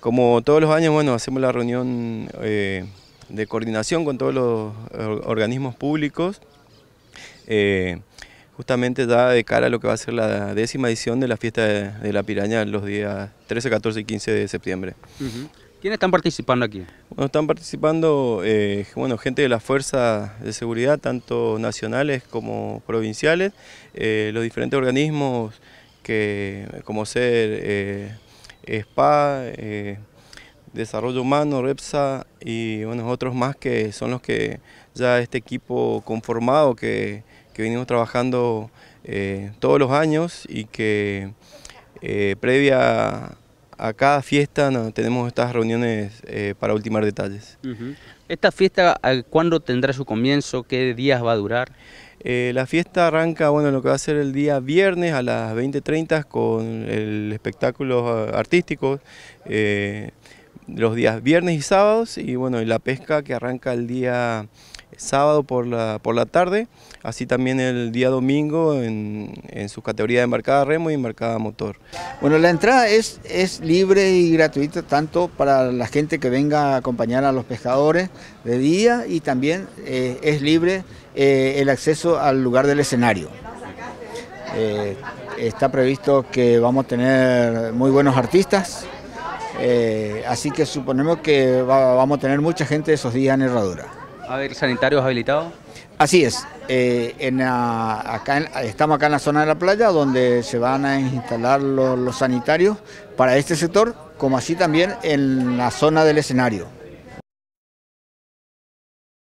Como todos los años, bueno, hacemos la reunión eh, de coordinación con todos los eh, organismos públicos, eh, justamente ya de cara a lo que va a ser la décima edición de la fiesta de, la piraña los días 13, 14 y 15 de septiembre. ¿Quiénes están participando aquí? Bueno, están participando bueno, gente de la Fuerza de seguridad, tanto nacionales como provinciales, los diferentes organismos que, como ser SPA, eh, Desarrollo Humano, REPSA y unos otros más que son los que ya este equipo conformado que, venimos trabajando eh, todos los años y que eh, previa a cada fiesta tenemos estas reuniones para ultimar detalles. ¿Esta fiesta cuándo tendrá su comienzo? ¿Qué días va a durar? Eh, la fiesta arranca, bueno, lo que va a ser el día viernes a las 20.30 con el espectáculo eh, artístico... Eh, los días viernes y sábados y bueno, y la pesca que arranca el día sábado por la, por la tarde, así también el día domingo en, en su categoría de embarcada remo y embarcada motor. Bueno, la entrada es, es libre y gratuita tanto para la gente que venga a acompañar a los pescadores de día y también eh, es libre eh, el acceso al lugar del escenario. Eh, está previsto que vamos a tener muy buenos artistas, eh, así que suponemos que vamos a tener mucha gente esos días en Herradura. ¿A ver, sanitarios habilitados? Así es. Eh, estamos acá en la zona de la playa donde se van a instalar los sanitarios para este sector, como así también en la zona del escenario.